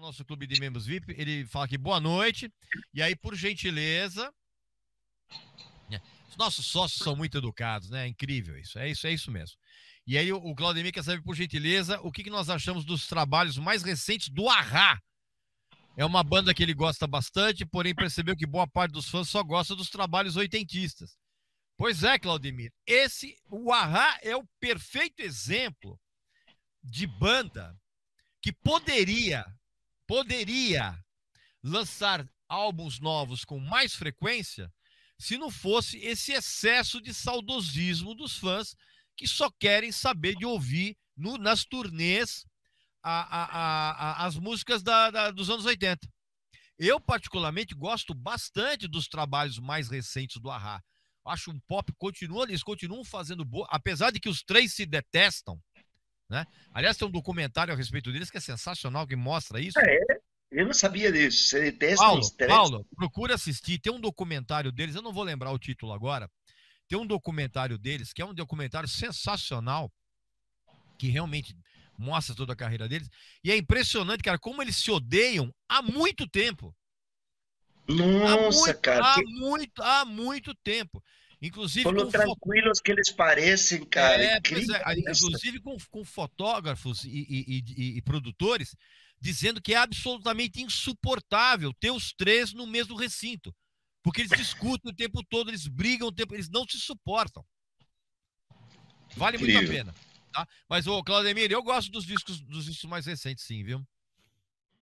nosso clube de membros VIP, ele fala aqui boa noite. E aí, por gentileza. Né, os nossos sócios são muito educados, né? É incrível isso. É isso, é isso mesmo. E aí, o, Claudemir quer saber, por gentileza, o que, que nós achamos dos trabalhos mais recentes do Arra. É uma banda que ele gosta bastante, porém percebeu que boa parte dos fãs só gosta dos trabalhos oitentistas. Pois é, Claudemir. Esse, o Arra é o perfeito exemplo de banda que poderia poderia lançar álbuns novos com mais frequência se não fosse esse excesso de saudosismo dos fãs que só querem saber de ouvir no, nas turnês a, a, a, as músicas da, da, dos anos 80. Eu, particularmente, gosto bastante dos trabalhos mais recentes do Arra. Acho um pop, continua, eles continuam fazendo boa, apesar de que os três se detestam, né? Aliás, tem um documentário a respeito deles que é sensacional, que mostra isso. Ah, é, eu não sabia disso. Paulo, Paulo, procura assistir. Tem um documentário deles, eu não vou lembrar o título agora. Tem um documentário deles, que é um documentário sensacional, que realmente mostra toda a carreira deles. E é impressionante, cara, como eles se odeiam há muito tempo. Nossa, há muito, cara. Há, que... muito, há muito tempo. Inclusive. tranquilos fo... que eles parecem, cara. É, é, inclusive com, com fotógrafos e, e, e, e produtores dizendo que é absolutamente insuportável ter os três no mesmo recinto. Porque eles discutem o tempo todo, eles brigam o tempo, eles não se suportam. Vale Incrível. muito a pena. Tá? Mas, ô, Claudemir, eu gosto dos discos, dos discos mais recentes, sim, viu?